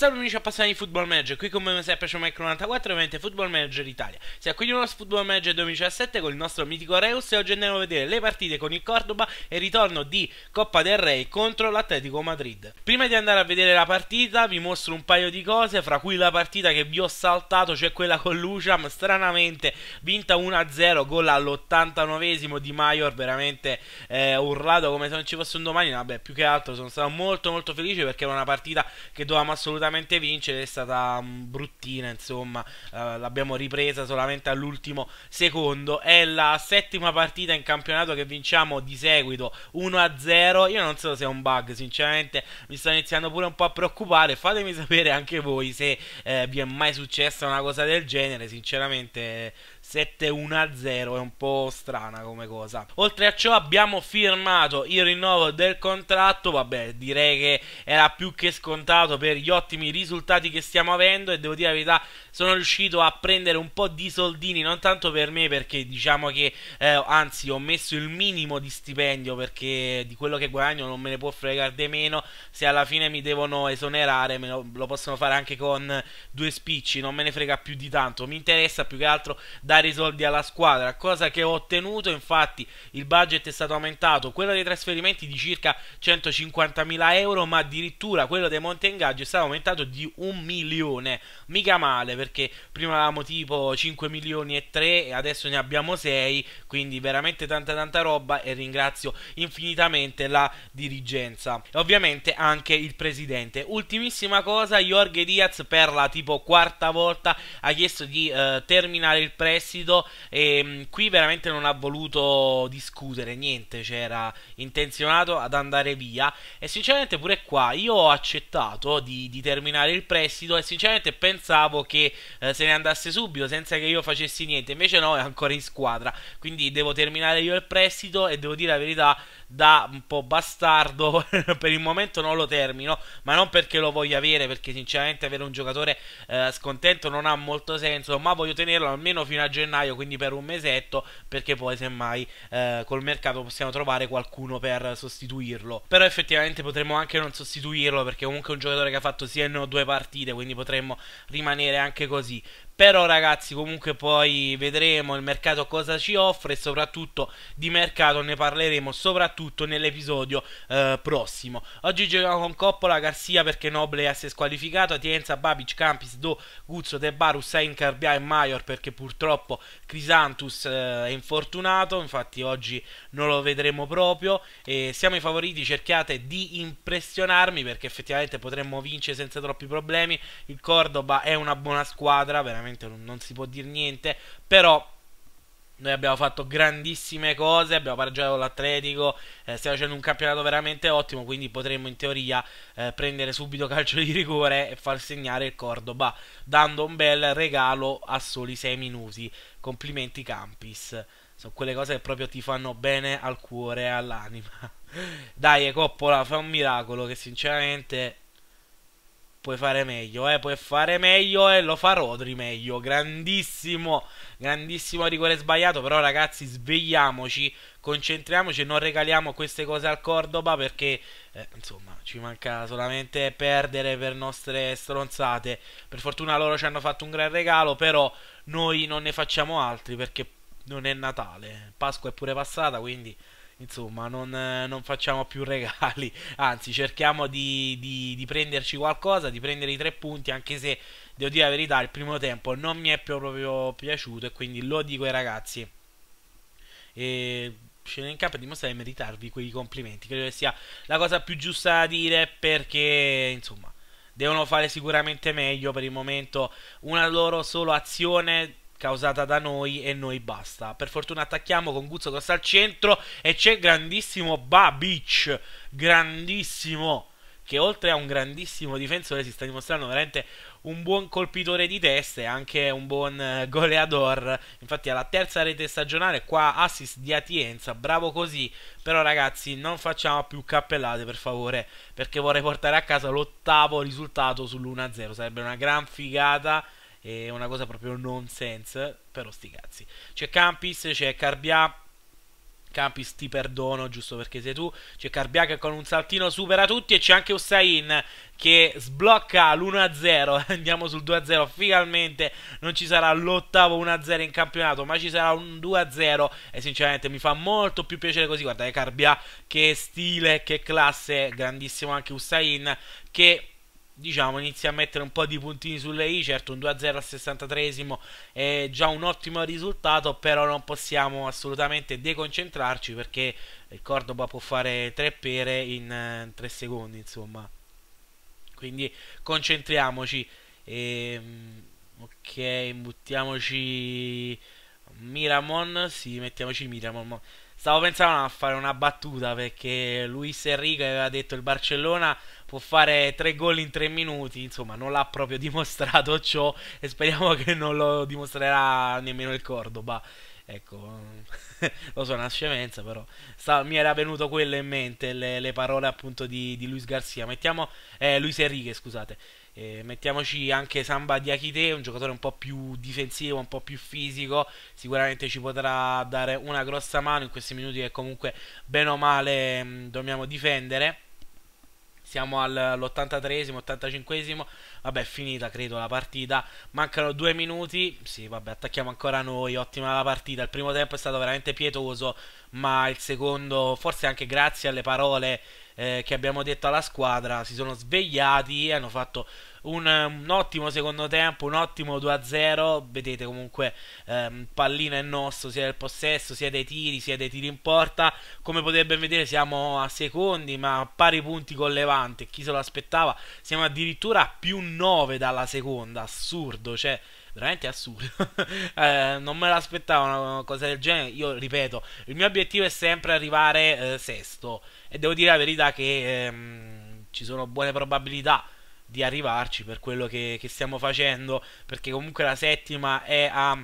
Salve amici appassionati di Football Manager, qui come me sempre c'è Mike94 e ovviamente Football Manager Italia. Siamo qui di nuovo su Football Manager 2017 con il nostro mitico Reus e oggi andiamo a vedere le partite con il Cordoba e il ritorno di Coppa del Re contro l'Atletico Madrid. Prima di andare a vedere la partita vi mostro un paio di cose, fra cui la partita che vi ho saltato, cioè quella con Luciam, stranamente vinta 1-0, gol all'89esimo di Maior, veramente eh, urlato come se non ci fosse un domani, vabbè più che altro sono stato molto molto felice perché era una partita che dovevamo assolutamente sicuramente vincere, è stata mm, bruttina, insomma, eh, l'abbiamo ripresa solamente all'ultimo secondo. È la settima partita in campionato che vinciamo di seguito 1-0. Io non so se è un bug, sinceramente mi sto iniziando pure un po' a preoccupare. Fatemi sapere anche voi se eh, vi è mai successa una cosa del genere, sinceramente 7-1-0 è un po' strana come cosa. Oltre a ciò abbiamo firmato il rinnovo del contratto, vabbè direi che era più che scontato per gli ottimi risultati che stiamo avendo e devo dire la verità sono riuscito a prendere un po' di soldini, non tanto per me perché diciamo che eh, anzi ho messo il minimo di stipendio perché di quello che guadagno non me ne può fregare di meno, se alla fine mi devono esonerare lo, lo, possono fare anche con due spicci, non me ne frega più di tanto, mi interessa più che altro dare dare i soldi alla squadra, cosa che ho ottenuto, infatti il budget è stato aumentato, quello dei trasferimenti di circa 150.000 euro, ma addirittura quello dei monte ingaggio è stato aumentato di un milione, mica male perché prima avevamo tipo 5 milioni e 3 e adesso ne abbiamo 6, quindi veramente tanta tanta roba e ringrazio infinitamente la dirigenza e ovviamente anche il presidente. Ultimissima cosa, Jorge Diaz per la tipo quarta volta ha chiesto di eh, terminare il press prestito e ehm, qui veramente non ha voluto discutere niente, c'era cioè intenzionato ad andare via e sinceramente pure qua io ho accettato di, di terminare il prestito e sinceramente pensavo che eh, se ne andasse subito senza che io facessi niente, invece no è ancora in squadra, quindi devo terminare io il prestito e devo dire la verità da un po' bastardo per il momento non lo termino ma non perché lo voglio avere perché sinceramente avere un giocatore eh, scontento non ha molto senso ma voglio tenerlo almeno fino a gennaio quindi per un mesetto perché poi semmai eh, col mercato possiamo trovare qualcuno per sostituirlo però effettivamente potremmo anche non sostituirlo perché comunque è un giocatore che ha fatto sì e no due partite quindi potremmo rimanere anche così però ragazzi comunque poi vedremo il mercato cosa ci offre e soprattutto di mercato ne parleremo soprattutto nell'episodio eh, prossimo. Oggi giochiamo con Coppola, Garcia perché Noble è squalificato, Tienza, Babic, Campis, Do, Guzzo, De Baru, Sain, Carbia e Maior perché purtroppo Crisantus eh, è infortunato, infatti oggi non lo vedremo proprio. E siamo i favoriti, cerchiate di impressionarmi perché effettivamente potremmo vincere senza troppi problemi. Il Cordoba è una buona squadra, veramente ovviamente non, non si può dire niente, però noi abbiamo fatto grandissime cose, abbiamo pareggiato l'Atletico, eh, stiamo facendo un campionato veramente ottimo, quindi potremmo in teoria eh, prendere subito calcio di rigore e far segnare il Cordoba, dando un bel regalo a soli 6 minuti. Complimenti Campis, sono quelle cose che proprio ti fanno bene al cuore e all'anima. Dai, Coppola, fa un miracolo che sinceramente puoi fare meglio, eh, puoi fare meglio e lo fa Rodri meglio. Grandissimo, grandissimo rigore sbagliato, però ragazzi svegliamoci, concentriamoci e non regaliamo queste cose al Cordoba perché eh, insomma ci manca solamente perdere per nostre stronzate. Per fortuna loro ci hanno fatto un gran regalo, però noi non ne facciamo altri perché non è Natale, Pasqua è pure passata, quindi insomma, non, eh, non, facciamo più regali, anzi cerchiamo di, di, di, prenderci qualcosa, di prendere i tre punti, anche se devo dire la verità, il primo tempo non mi è proprio piaciuto e quindi lo dico ai ragazzi. E scendere in campo e dimostrare di meritarvi quei complimenti, credo che sia la cosa più giusta da dire perché, insomma, devono fare sicuramente meglio per il momento una loro solo azione causata da noi e noi basta. Per fortuna attacchiamo con Guzzo Costa al centro e c'è grandissimo Babic, grandissimo, che oltre a un grandissimo difensore si sta dimostrando veramente un buon colpitore di testa e anche un buon eh, goleador. Infatti alla terza rete stagionale, qua assist di Atienza, bravo così. Però ragazzi, non facciamo più cappellate per favore, perché vorrei portare a casa l'ottavo risultato sull'1-0. Sarebbe una gran figata è una cosa proprio nonsense, però sti cazzi. C'è Campis, c'è Carbia Campis ti perdono giusto perché sei tu. C'è Carbia che con un saltino supera tutti e c'è anche Usain che sblocca l'1-0. Andiamo sul 2-0 finalmente. Non ci sarà l'ottavo 1-0 in campionato, ma ci sarà un 2-0 e sinceramente mi fa molto più piacere così. Guardate Carbia che stile, che classe, grandissimo anche Usain che diciamo, inizia a mettere un po' di puntini sulle i, certo un 2-0 al 63 esimo è già un ottimo risultato, però non possiamo assolutamente deconcentrarci perché il Cordoba può fare 3 pere in 3 eh, secondi, insomma. Quindi concentriamoci. E, ehm, ok, buttiamoci Miramon, sì, mettiamoci Miramon. Stavo pensando a fare una battuta perché Luis Enrique aveva detto il Barcellona può fare tre gol in tre minuti, insomma non l'ha proprio dimostrato ciò e speriamo che non lo dimostrerà nemmeno il Cordoba. Ecco, lo so, è una scemenza, però Sta, mi era venuto quello in mente, le, le parole appunto di, di Luis Garcia. Mettiamo, eh, Luis Enrique, scusate. Eh, mettiamoci anche Samba di Akite, un giocatore un po' più difensivo, un po' più fisico, sicuramente ci potrà dare una grossa mano in questi minuti che comunque bene o male mh, mm, dobbiamo difendere. Siamo all'83esimo, 85esimo. Vabbè, è finita credo la partita. Mancano due minuti. Sì, vabbè, attacchiamo ancora noi. Ottima la partita. Il primo tempo è stato veramente pietoso. Ma il secondo, forse anche grazie alle parole eh, che abbiamo detto alla squadra, si sono svegliati e hanno fatto un, un ottimo secondo tempo, un ottimo 2-0, vedete comunque ehm, pallina e nostro sia del possesso, sia dei tiri, sia dei tiri in porta, come potete ben vedere siamo a secondi ma a pari punti con Levante, chi se lo aspettava, siamo addirittura a più 9 dalla seconda, assurdo, cioè veramente assurdo. eh, non me l'aspettavo una cosa del genere. Io ripeto, il mio obiettivo è sempre arrivare eh, sesto. E devo dire la verità che ehm, ci sono buone probabilità di arrivarci per quello che, che stiamo facendo, perché comunque la settima è a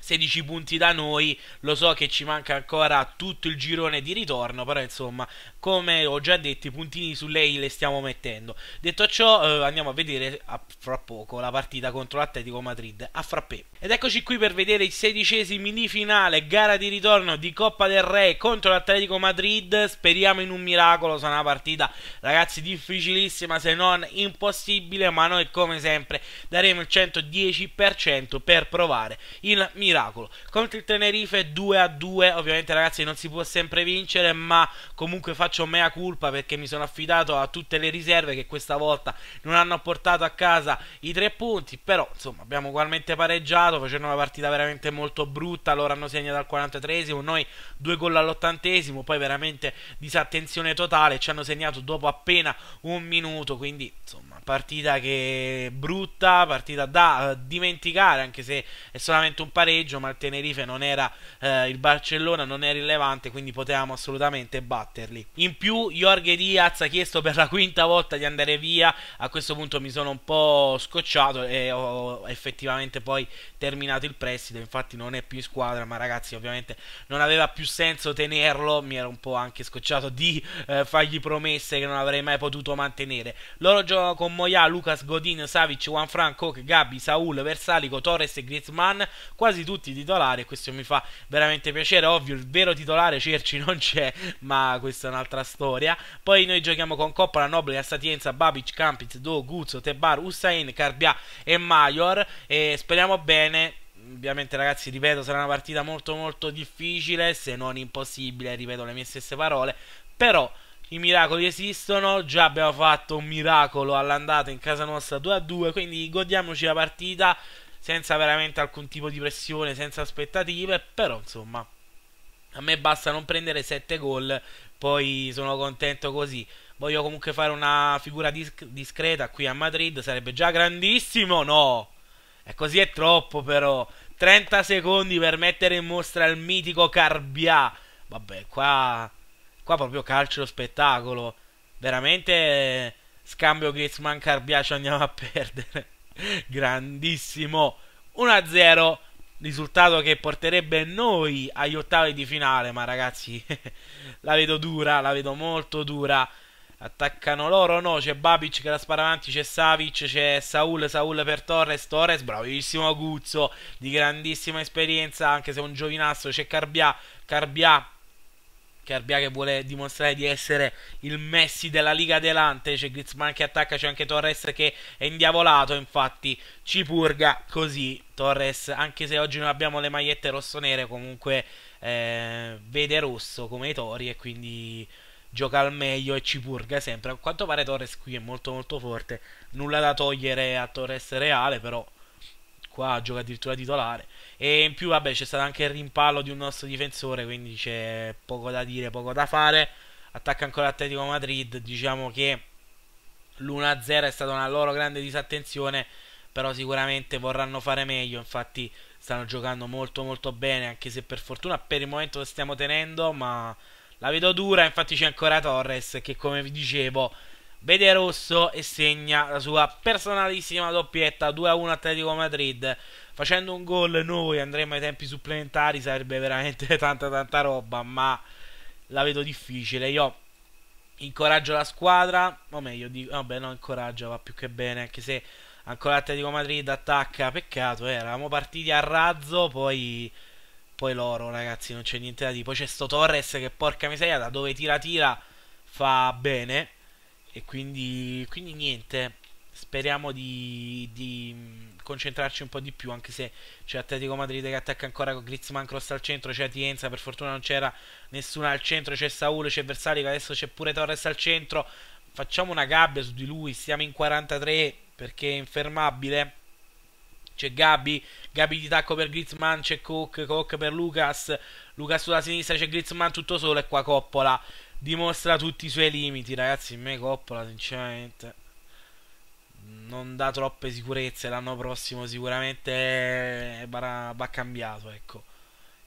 16 punti da noi, lo so che ci manca ancora tutto il girone di ritorno, però insomma, come ho già detto, i puntini su lei le stiamo mettendo. Detto ciò, eh, andiamo a vedere a fra poco la partita contro l'Atletico Madrid a frappè. Ed eccoci qui per vedere i sedicesimi di finale, gara di ritorno di Coppa del Re contro l'Atletico Madrid. Speriamo in un miracolo, sarà una partita, ragazzi, difficilissima se non impossibile, ma noi come sempre daremo il 110% per provare il miracolo miracolo. Contro il Tenerife 2 a 2, ovviamente ragazzi non si può sempre vincere, ma comunque faccio mea culpa perché mi sono affidato a tutte le riserve che questa volta non hanno portato a casa i tre punti, però insomma abbiamo ugualmente pareggiato facendo una partita veramente molto brutta, loro hanno segnato al 43esimo, noi due gol all'ottantesimo poi veramente disattenzione totale, ci hanno segnato dopo appena un minuto, quindi insomma partita che brutta, partita da uh, dimenticare anche se è solamente un pareggio pareggio, ma il Tenerife non era eh, il Barcellona, non è rilevante, quindi potevamo assolutamente batterli. In più, Jorge Diaz ha chiesto per la quinta volta di andare via. A questo punto mi sono un po' scocciato e ho effettivamente poi terminato il prestito. Infatti, non è più in squadra, ma ragazzi, ovviamente non aveva più senso tenerlo. Mi ero un po' anche scocciato di eh, fargli promesse che non avrei mai potuto mantenere. Loro giocano con Moya, Lucas Godin, Savic, Juan Franco, Gabi, Saul, Versalico, Torres e Griezmann. Quasi tutti tutti i titolari e questo mi fa veramente piacere. Ovvio, il vero titolare Cerci non c'è, ma questa è un'altra storia. Poi noi giochiamo con Coppola, Nobile, Astatienza, Babic, Campiz, Do, Guzzo, Tebar, Hussein, Carbia e Maior. E speriamo bene ovviamente ragazzi ripeto sarà una partita molto molto difficile se non impossibile ripeto le mie stesse parole però i miracoli esistono già abbiamo fatto un miracolo all'andata in casa nostra 2 a 2 quindi godiamoci la partita senza veramente alcun tipo di pressione, senza aspettative, però insomma a me basta non prendere 7 gol, poi sono contento così. Voglio comunque fare una figura disc- discreta qui a Madrid, sarebbe già grandissimo, no? E così è troppo però. 30 secondi per mettere in mostra il mitico Carbià. Vabbè, qua qua proprio calcio spettacolo. Veramente eh, scambio Griezmann Carbià ci andiamo a perdere grandissimo 1-0 risultato che porterebbe noi agli ottavi di finale, ma ragazzi la vedo dura, la vedo molto dura. Attaccano loro, no, c'è Babic che la spara avanti, c'è Savic, c'è Saul, Saul per Torres, Torres, bravissimo Guzzo, di grandissima esperienza, anche se è un giovinastro, c'è Carbia Carbià che Arbiare vuole dimostrare di essere il Messi della Liga Delante, c'è Griezmann che attacca, c'è anche Torres che è indiavolato, infatti ci purga così Torres, anche se oggi non abbiamo le magliette rossonere, comunque eh, vede rosso come i tori e quindi gioca al meglio e ci purga sempre. A quanto pare Torres qui è molto molto forte, nulla da togliere a Torres Reale, però qua gioca addirittura titolare. E in più, vabbè, c'è stato anche il rimpallo di un nostro difensore, quindi c'è poco da dire, poco da fare. Attacca ancora Atletico Madrid, diciamo che l'1-0 è stata una loro grande disattenzione, però sicuramente vorranno fare meglio, infatti stanno giocando molto molto bene, anche se per fortuna per il momento stiamo tenendo, ma la vedo dura, infatti c'è ancora Torres che come vi dicevo vede rosso e segna la sua personalissima doppietta 2-1 a Atletico Madrid. Facendo un gol noi andremo ai tempi supplementari, sarebbe veramente tanta tanta roba, ma la vedo difficile. Io incoraggio la squadra, o meglio, dico, vabbè no, incoraggio, va più che bene, anche se ancora Atletico Madrid attacca, peccato, eh, eravamo partiti a razzo, poi, poi loro ragazzi, non c'è niente da dire. Poi c'è sto Torres che porca miseria, da dove tira tira fa bene e quindi, quindi niente speriamo di, di, mm, concentrarci un po' di più anche se c'è Atletico Madrid che attacca ancora con Griezmann cross al centro c'è Tienza per fortuna non c'era nessuna al centro c'è Saul c'è Versali adesso c'è pure Torres al centro facciamo una gabbia su di lui siamo in 43 perché è infermabile c'è Gabi, Gabi di tacco per Griezmann, c'è Cook, Cook per Lucas, Lucas sulla sinistra, c'è Griezmann tutto solo e qua Coppola dimostra tutti i suoi limiti, ragazzi. In me Coppola, sinceramente, non dà troppe sicurezze. L'anno prossimo sicuramente va, cambiato, ecco.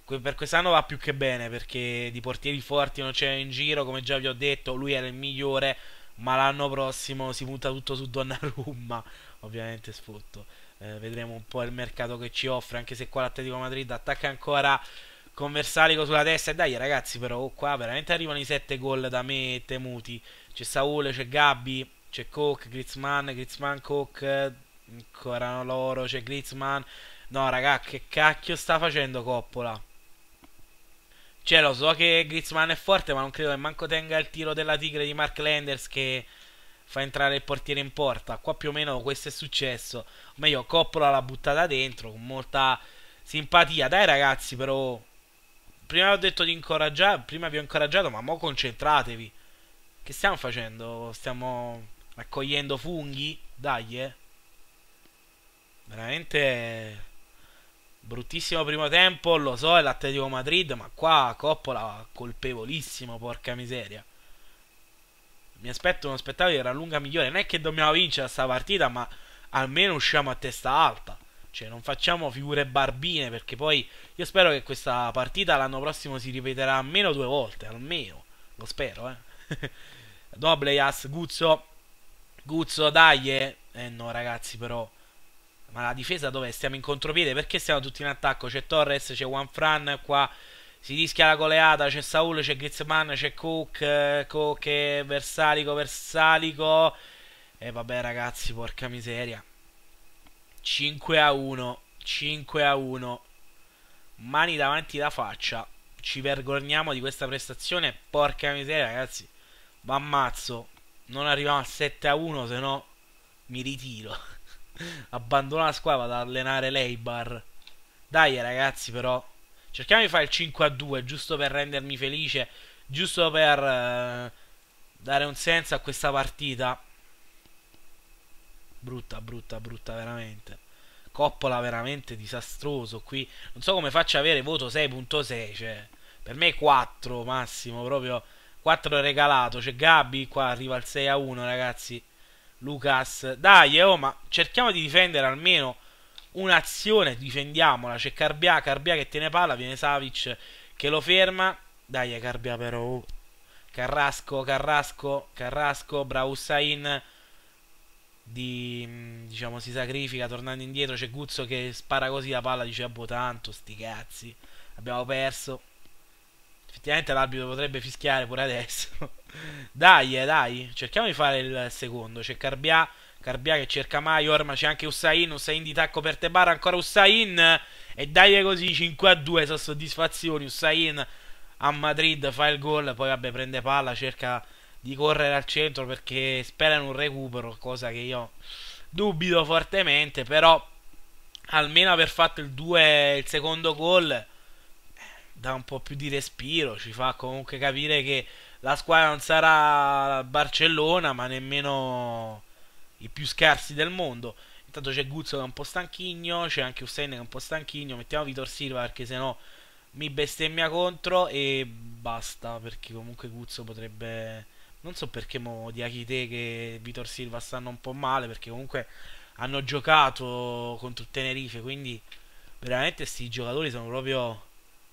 Per quest'anno va più che bene perché di portieri forti non c'è in giro, come già vi ho detto, lui era il migliore, ma l'anno prossimo si punta tutto su Donnarumma, ovviamente sfotto. Eh, vedremo un po' il mercato che ci offre, anche se qua l'Atletico Madrid attacca ancora con Versalico sulla testa e dai ragazzi però oh, qua veramente arrivano i 7 gol da me temuti c'è Saul, c'è Gabbi, c'è Koch, Griezmann, Griezmann, Koch ancora loro, c'è Griezmann no raga che cacchio sta facendo Coppola cioè lo so che Griezmann è forte ma non credo che manco tenga il tiro della tigre di Mark Landers che fa entrare il portiere in porta qua più o meno questo è successo o meglio Coppola l'ha buttata dentro con molta simpatia dai ragazzi però prima ho detto di incoraggiare, prima vi ho incoraggiato, ma mo concentratevi. Che stiamo facendo? Stiamo raccogliendo funghi? Dai, eh. Veramente bruttissimo primo tempo, lo so, è l'Atletico Madrid, ma qua Coppola colpevolissimo, porca miseria. Mi aspetto uno spettacolo di gran lunga migliore, non è che dobbiamo vincere questa partita, ma almeno usciamo a testa alta. Cioè, non facciamo figure barbine perché poi io spero che questa partita l'anno prossimo si ripeterà almeno due volte, almeno. Lo spero, eh. Dobleas, Guzzo. Guzzo, dai. Eh. eh no, ragazzi, però. Ma la difesa dov'è? Stiamo in contropiede? Perché stiamo tutti in attacco? C'è Torres, c'è Juanfran qua. Si rischia la goleata, c'è Saul, c'è Griezmann, c'è Cook, eh, Cook, Versalico, Versalico. E eh, vabbè ragazzi, porca miseria. 5 a 1, 5 a 1, mani davanti la faccia, ci vergogniamo di questa prestazione, porca miseria ragazzi, ma ammazzo, non arriviamo a 7 a 1 se no mi ritiro, abbandono la squadra, vado ad allenare l'Eibar, dai ragazzi però, cerchiamo di fare il 5 a 2 giusto per rendermi felice, giusto per eh, dare un senso a questa partita, brutta, brutta, brutta veramente. Coppola veramente disastroso qui. Non so come faccia avere voto 6.6, cioè per me 4 massimo, proprio 4 regalato. C'è cioè, Gabi qua arriva al 6 a 1, ragazzi. Lucas, dai, eh, oh, ma cerchiamo di difendere almeno un'azione, difendiamola. C'è Carbia, Carbia che tiene palla, viene Savic che lo ferma. Dai, eh, Carbia però. Oh. Carrasco, Carrasco, Carrasco, Brausain di, diciamo, si sacrifica tornando indietro. C'è Guzzo che spara così la palla, dice, boh, tanto, sti cazzi, abbiamo perso. Effettivamente l'arbitro potrebbe fischiare pure adesso. dai, eh, dai, cerchiamo di fare il secondo. C'è Carbia. Carbia che cerca mai. Ormai c'è anche Usain, Usain di tacco per Tebara, ancora Usain. E dai così, 5 a 2, sono soddisfazioni. Usain a Madrid fa il gol, poi vabbè prende palla, cerca di correre al centro perché sperano un recupero, cosa che io dubito fortemente, però almeno aver fatto il, due, il secondo gol eh, dà un po' più di respiro, ci fa comunque capire che la squadra non sarà Barcellona, ma nemmeno i più scarsi del mondo. Intanto c'è Guzzo che è un po' stanchigno, c'è anche Hussein che è un po' stanchigno, mettiamo Vitor Silva perché sennò mi bestemmia contro e basta, perché comunque Guzzo potrebbe non so perché mo di Achite che Vitor Silva stanno un po' male perché comunque hanno giocato contro Tenerife quindi veramente questi giocatori sono proprio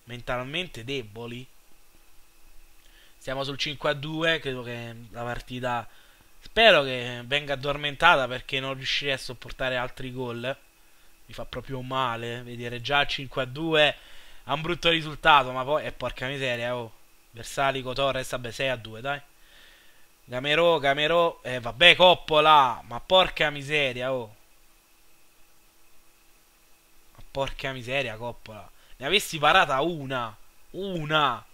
mentalmente deboli siamo sul 5 2 credo che la partita spero che venga addormentata perché non riuscirei a sopportare altri gol mi fa proprio male vedere già 5 2 ha un brutto risultato ma poi è eh, porca miseria oh Versalico Torres vabbè 6 2 dai Gamero, Gamero. Eh, vabbè, Coppola. Ma porca miseria, oh. Ma porca miseria, Coppola. Ne avessi parata una. Una.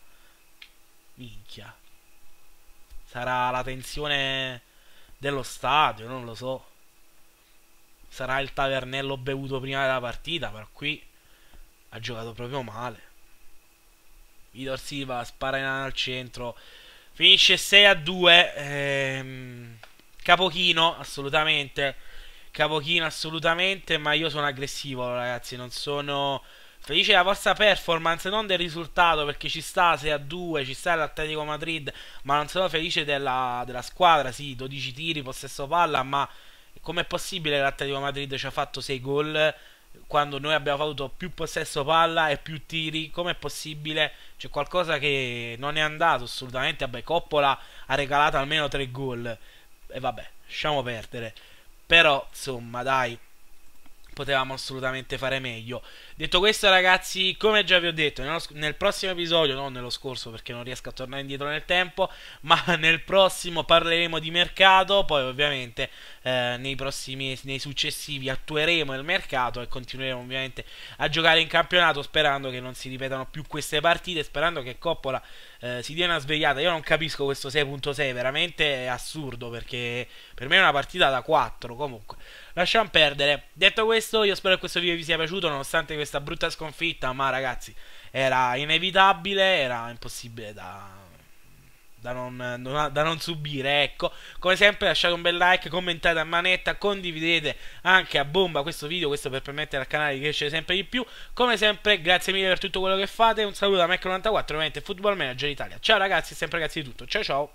Minchia. Sarà la tensione dello stadio, non lo so. Sarà il tavernello bevuto prima della partita, però qui ha giocato proprio male. Vidor Silva spara in al centro. Finisce 6 a 2. Ehm, capochino, assolutamente. Capochino, assolutamente. Ma io sono aggressivo, ragazzi. Non sono felice della vostra performance, non del risultato, perché ci sta 6 a 2, ci sta l'Atletico Madrid, ma non sono felice della, della, squadra, sì, 12 tiri, possesso palla, ma com'è possibile che l'Atletico Madrid ci ha fatto 6 gol? quando noi abbiamo avuto più possesso palla e più tiri, com'è possibile? C'è qualcosa che non è andato assolutamente. Vabbè, Coppola ha regalato almeno tre gol. E vabbè, lasciamo perdere. Però, insomma, dai, potevamo assolutamente fare meglio. Detto questo, ragazzi, come già vi ho detto, nello, nel prossimo episodio, non nello scorso perché non riesco a tornare indietro nel tempo, ma nel prossimo parleremo di mercato, poi ovviamente eh, nei, prossimi, nei successivi attueremo il mercato e continueremo ovviamente a giocare in campionato sperando che non si ripetano più queste partite, sperando che Coppola eh, si dia una svegliata. Io non capisco questo 6.6, veramente è assurdo perché per me è una partita da 4, comunque. Lasciamo perdere. Detto questo, io spero che questo video vi sia piaciuto, nonostante questo questa brutta sconfitta, ma ragazzi, era inevitabile, era impossibile da, da non, da non, subire. Ecco, come sempre, lasciate un bel like, commentate a manetta, condividete anche a bomba questo video, questo per permettere al canale di crescere sempre di più. Come sempre, grazie mille per tutto quello che fate. Un saluto da Mac94, ovviamente Football Manager Italia. Ciao ragazzi, sempre grazie di tutto. Ciao ciao.